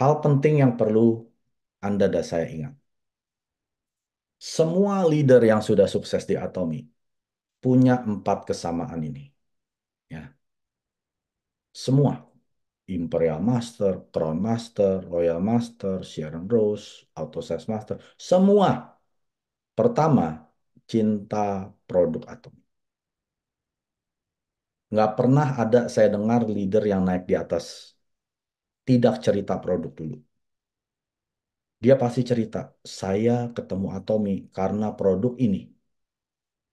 Hal penting yang perlu Anda dan saya ingat. Semua leader yang sudah sukses di Atomi punya empat kesamaan ini. Ya. Semua. Imperial Master, Crown Master, Royal Master, Sharon Rose, Auto Sales Master, semua. Pertama, cinta produk Atomi. Nggak pernah ada saya dengar leader yang naik di atas tidak cerita produk dulu. Dia pasti cerita, saya ketemu Atomi karena produk ini.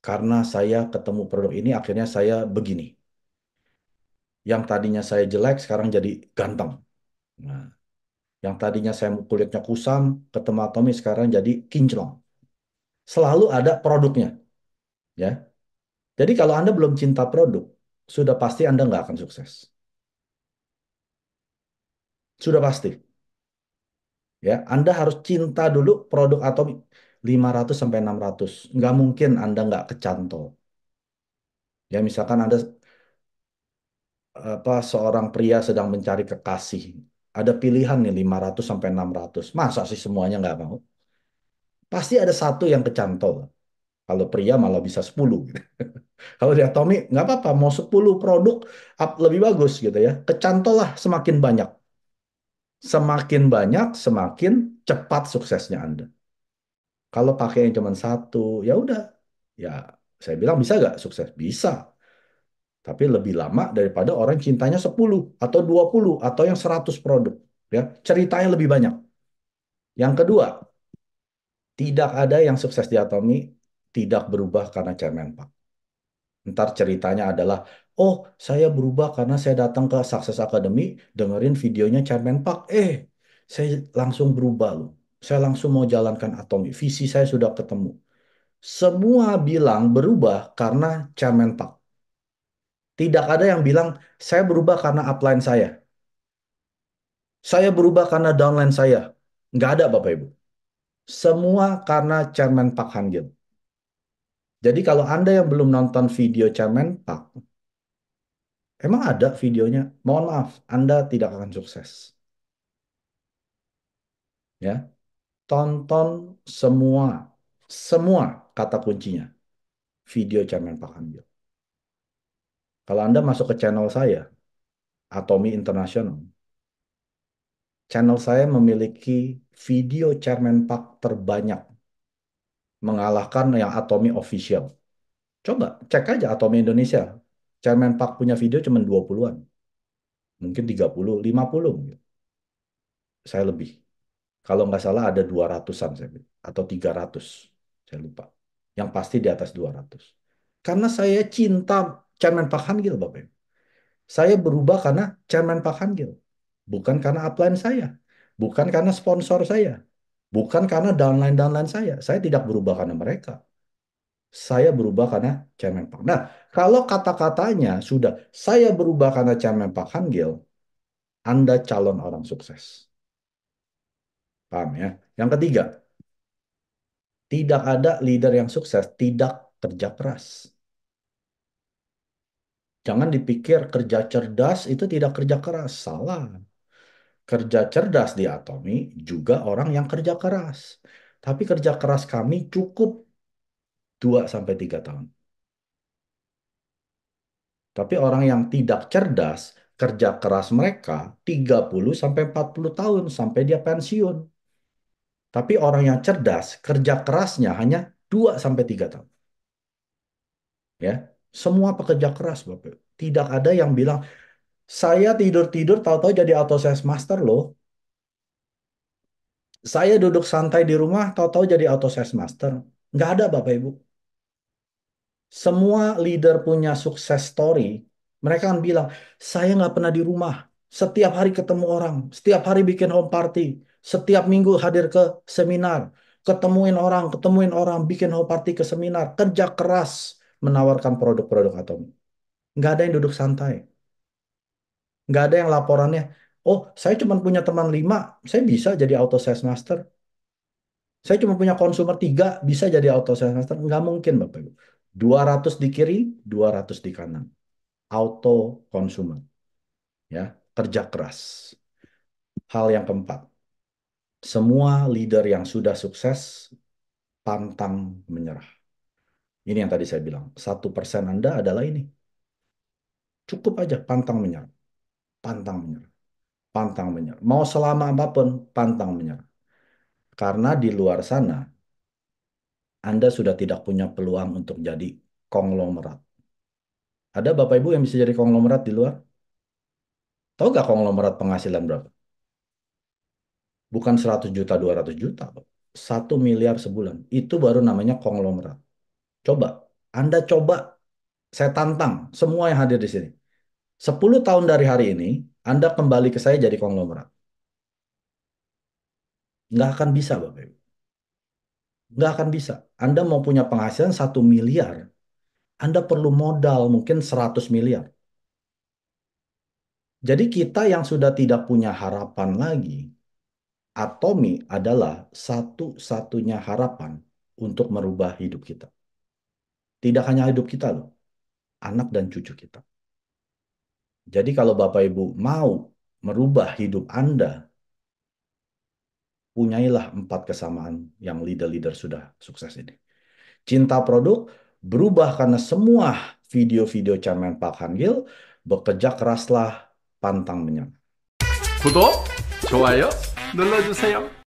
Karena saya ketemu produk ini, akhirnya saya begini. Yang tadinya saya jelek, sekarang jadi ganteng. Nah, yang tadinya saya kulitnya kusam, ketemu Atomi sekarang jadi kinclong. Selalu ada produknya. ya. Jadi kalau Anda belum cinta produk, sudah pasti Anda nggak akan sukses. Sudah pasti. Ya, Anda harus cinta dulu produk atau 500 sampai 600. Nggak mungkin Anda nggak kecantol. Ya, misalkan Anda apa seorang pria sedang mencari kekasih. Ada pilihan nih 500 sampai 600. Masa sih semuanya nggak mau? Pasti ada satu yang kecantol. Kalau pria malah bisa 10 Kalau dia Tommy nggak apa-apa, mau 10 produk lebih bagus gitu ya. Kecantol lah semakin banyak. Semakin banyak, semakin cepat suksesnya Anda. Kalau pakai yang cuma satu, ya udah. Ya, saya bilang bisa nggak sukses? Bisa. Tapi lebih lama daripada orang cintanya 10 atau 20 atau yang 100 produk. Ya, ceritanya lebih banyak. Yang kedua, tidak ada yang sukses di Atomi tidak berubah karena Chairman Pak. Ntar ceritanya adalah oh saya berubah karena saya datang ke Success Academy, dengerin videonya Chairman Park, eh saya langsung berubah loh. Saya langsung mau jalankan atomi. Visi saya sudah ketemu. Semua bilang berubah karena Chairman Park. Tidak ada yang bilang saya berubah karena upline saya. Saya berubah karena downline saya. Nggak ada Bapak Ibu. Semua karena Chairman Park Hangil. Jadi kalau Anda yang belum nonton video Chairman Park, Emang ada videonya? Mohon maaf, Anda tidak akan sukses. Ya. Tonton semua, semua kata kuncinya. Video Chairman Pak Hamil. Kalau Anda masuk ke channel saya, Atomi International, channel saya memiliki video Chairman Pak terbanyak mengalahkan yang Atomi official. Coba cek aja Atomi Indonesia Chairman Park punya video cuma 20-an. Mungkin 30, 50 mungkin. Saya lebih. Kalau nggak salah ada 200-an saya atau 300. Saya lupa. Yang pasti di atas 200. Karena saya cinta Chairman Park Hangil Bapak Ibu. Saya berubah karena Chairman Park Hangil. Bukan karena upline saya. Bukan karena sponsor saya. Bukan karena downline-downline saya. Saya tidak berubah karena mereka saya berubah karena Chairman Park. Nah, kalau kata-katanya sudah saya berubah karena Chairman Park Hangil, Anda calon orang sukses. Paham ya? Yang ketiga, tidak ada leader yang sukses tidak kerja keras. Jangan dipikir kerja cerdas itu tidak kerja keras, salah. Kerja cerdas di Atomi juga orang yang kerja keras. Tapi kerja keras kami cukup 2 sampai 3 tahun. Tapi orang yang tidak cerdas, kerja keras mereka 30 sampai 40 tahun sampai dia pensiun. Tapi orang yang cerdas, kerja kerasnya hanya 2 sampai 3 tahun. Ya, semua pekerja keras, Bapak. Tidak ada yang bilang saya tidur-tidur tahu-tahu jadi auto sales master loh. Saya duduk santai di rumah tahu-tahu jadi auto sales master. Nggak ada Bapak Ibu. Semua leader punya sukses story. Mereka akan bilang, saya nggak pernah di rumah. Setiap hari ketemu orang. Setiap hari bikin home party. Setiap minggu hadir ke seminar. Ketemuin orang, ketemuin orang. Bikin home party ke seminar. Kerja keras menawarkan produk-produk atom. Nggak ada yang duduk santai. Nggak ada yang laporannya, oh saya cuma punya teman lima, saya bisa jadi auto sales master. Saya cuma punya konsumer tiga, bisa jadi auto sales master. Nggak mungkin Bapak Ibu. 200 di kiri, 200 di kanan. Auto consumer. Ya, kerja keras. Hal yang keempat. Semua leader yang sudah sukses pantang menyerah. Ini yang tadi saya bilang. Satu persen Anda adalah ini. Cukup aja pantang menyerah. Pantang menyerah. Pantang menyerah. Mau selama apapun, pantang menyerah. Karena di luar sana, anda sudah tidak punya peluang untuk jadi konglomerat. Ada Bapak Ibu yang bisa jadi konglomerat di luar? Tahu gak konglomerat penghasilan berapa? Bukan 100 juta, 200 juta. 1 miliar sebulan. Itu baru namanya konglomerat. Coba, Anda coba, saya tantang semua yang hadir di sini. 10 tahun dari hari ini, anda kembali ke saya jadi konglomerat. Nggak akan bisa, Bapak Ibu. Nggak akan bisa. Anda mau punya penghasilan satu miliar, Anda perlu modal mungkin 100 miliar. Jadi kita yang sudah tidak punya harapan lagi, Atomi adalah satu-satunya harapan untuk merubah hidup kita. Tidak hanya hidup kita loh, anak dan cucu kita. Jadi kalau Bapak Ibu mau merubah hidup Anda punyailah empat kesamaan yang leader-leader sudah sukses ini. Cinta produk berubah karena semua video-video Chairman Park Han Gil bekerja keraslah pantang menyerah. 구독, 좋아요 눌러주세요.